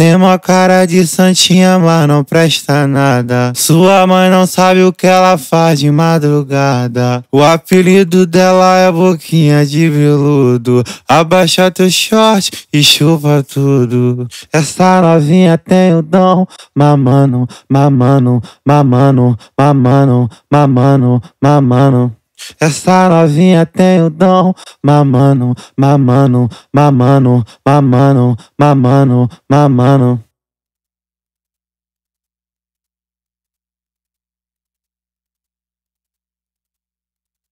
Tem uma cara de santinha, mas não presta nada. Sua mãe não sabe o que ela faz de madrugada. O apelido dela é boquinha de veludo. Abaixa teu short e chupa tudo. Essa novinha tem o dom. Mamano, mamano, mamano, mamano, mamano, mamano. Essa novinha tem o dom, mamano, mamano, mamano, mamano, mamano, mamano. mamano.